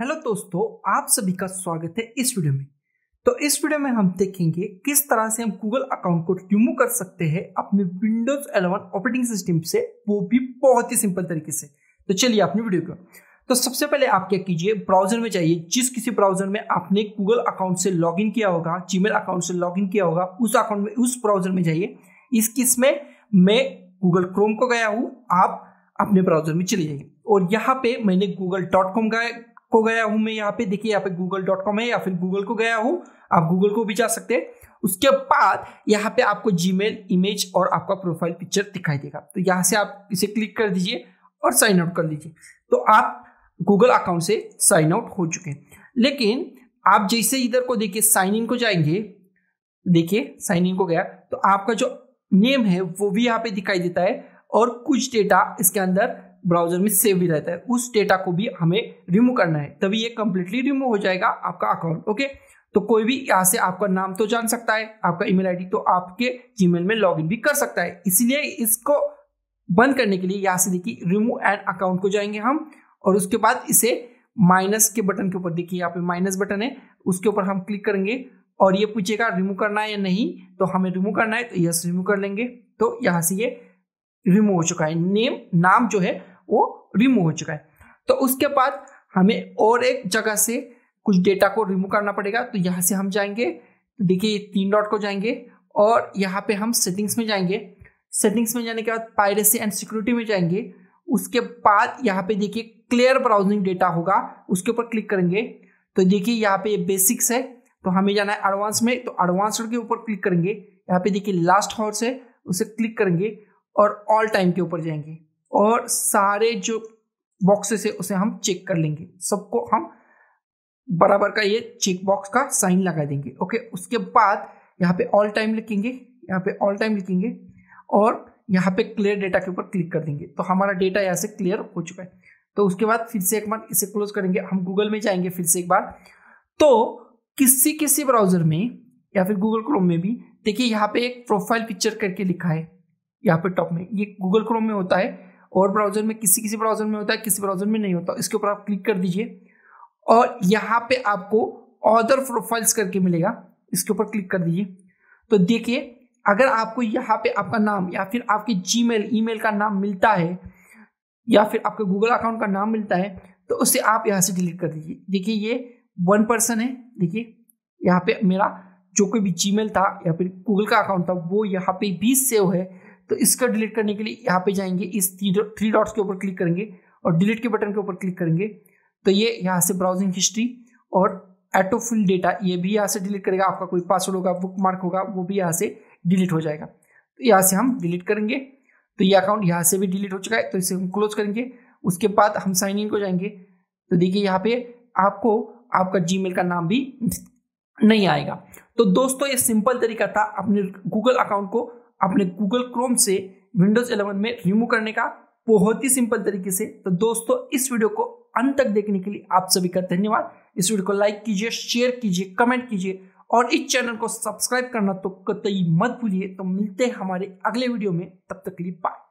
hello दोस्तों आप सभी का स्वागत है इस वीडियो में तो इस वीडियो में हम देखेंगे किस तरह से हम गूगल अकाउंट को रिमूव कर सकते हैं अपने विंडोज 11 ऑपरेटिंग सिस्टम से वो भी बहुत ही सिंपल तरीके से तो चलिए अपनी वीडियो को तो सबसे पहले आप क्या कीजिए ब्राउजर में जाइए जिस किसी ब्राउजर में आपने गूगल अकाउंट से लॉग किया होगा जीमेल अकाउंट से लॉग किया होगा उस अकाउंट में उस ब्राउजर में जाइए इस किस में मैं गूगल क्रोम को गया हूँ आप अपने ब्राउजर में चले जाइए और यहाँ पे मैंने गूगल डॉट कॉम का को गया हूं मैं यहाँ पे देखिए यहाँ पे गूगल डॉट कॉम है या फिर गूगल को गया हूँ आप गूगल को भी जा सकते हैं उसके बाद यहाँ पे आपको मेल इमेज और आपका प्रोफाइल पिक्चर दिखाई देगा तो यहाँ से आप इसे क्लिक कर दीजिए और साइन आउट कर लीजिए तो आप गूगल अकाउंट से साइन आउट हो चुके हैं लेकिन आप जैसे इधर को देखिए साइन इन को जाएंगे देखिए साइन इन को गया तो आपका जो नेम है वो भी यहाँ पे दिखाई देता है और कुछ डेटा इसके अंदर ब्राउजर में सेव भी रहता है उस डेटा को भी हमें रिमूव करना है तभी ये कंप्लीटली रिमूव हो जाएगा आपका अकाउंट ओके तो कोई भी यहाँ से आपका नाम तो जान सकता है आपका ईमेल आईडी तो आपके जीमेल में लॉगिन भी कर सकता है इसलिए इसको बंद करने के लिए यहाँ से देखिए रिमूव एंड अकाउंट को जाएंगे हम और उसके बाद इसे माइनस के बटन के ऊपर देखिए यहाँ पे माइनस बटन है उसके ऊपर हम क्लिक करेंगे और ये पूछेगा रिमूव करना है या नहीं तो हमें रिमूव करना है तो यस रिमूव कर लेंगे तो यहाँ से ये रिमूव हो चुका है नेम नाम जो है वो रिमूव हो चुका है तो उसके बाद हमें और एक जगह से कुछ डेटा को रिमूव करना पड़ेगा तो यहाँ से हम जाएंगे देखिए तीन डॉट को जाएंगे और यहाँ पे हम सेटिंग्स में जाएंगे सेटिंग्स में जाने के बाद पायरेसी एंड सिक्योरिटी में जाएंगे उसके बाद यहाँ पे देखिए क्लियर ब्राउजिंग डेटा होगा उसके ऊपर क्लिक करेंगे तो देखिए यहाँ पे बेसिक्स है तो हमें जाना है एडवांस में तो एडवांस के ऊपर क्लिक करेंगे यहाँ पे देखिए लास्ट हॉर्स है उसे क्लिक करेंगे और ऑल टाइम के ऊपर जाएंगे और सारे जो बॉक्सेस है उसे हम चेक कर लेंगे सबको हम बराबर का ये चेक बॉक्स का साइन लगा देंगे ओके उसके बाद यहाँ पे ऑल टाइम लिखेंगे यहाँ पे ऑल टाइम लिखेंगे और यहाँ पे क्लियर डेटा के ऊपर क्लिक कर देंगे तो हमारा डेटा यहाँ से क्लियर हो चुका है तो उसके बाद फिर से एक बार इसे क्लोज करेंगे हम गूगल में जाएंगे फिर से एक बार तो किसी किसी ब्राउजर में या फिर गूगल क्रोम में भी देखिए यहाँ पे एक प्रोफाइल पिक्चर करके लिखा है यहाँ पे टॉप में ये गूगल क्रोम में होता है और ब्राउजर में किसी किसी ब्राउजर में होता है किसी ब्राउजर में नहीं होता इसके ऊपर आप क्लिक कर दीजिए और यहाँ पे आपको अदर प्रोफाइल्स करके मिलेगा इसके ऊपर क्लिक कर दीजिए तो देखिए अगर आपको यहाँ पे आपका नाम या फिर आपके ई मेल का नाम मिलता है या फिर आपके गूगल अकाउंट का नाम मिलता है तो उसे आप यहाँ से डिलीट कर दीजिए देखिए ये वन पर्सन है देखिए यहाँ पे मेरा जो कोई भी मेल था या फिर गूगल का अकाउंट था वो यहाँ पे भी सेव है तो इसका डिलीट करने के लिए यहाँ पे जाएंगे इस थ्री डॉट्स के ऊपर क्लिक करेंगे और डिलीट के बटन के ऊपर क्लिक करेंगे तो ये यहाँ से ब्राउजिंग हिस्ट्री और एटोफिल डेटा ये भी यहाँ से डिलीट करेगा आपका कोई पासवर्ड होगा बुक मार्क होगा वो भी यहाँ से डिलीट हो जाएगा तो यहाँ से हम डिलीट करेंगे तो ये अकाउंट यहाँ से भी डिलीट हो चुका है तो इसे हम क्लोज करेंगे उसके बाद हम साइन इन को जाएंगे तो देखिए यहाँ पे आपको आपका जीमेल का नाम भी नहीं आएगा तो दोस्तों ये सिंपल तरीका था अपने गूगल अकाउंट को अपने गूगल क्रोम से विंडोज 11 में रिमूव करने का बहुत ही सिंपल तरीके से तो दोस्तों इस वीडियो को अंत तक देखने के लिए आप सभी का धन्यवाद इस वीडियो को लाइक कीजिए शेयर कीजिए कमेंट कीजिए और इस चैनल को सब्सक्राइब करना तो कतई मत भूलिए तो मिलते हैं हमारे अगले वीडियो में तब तक के लिए बाय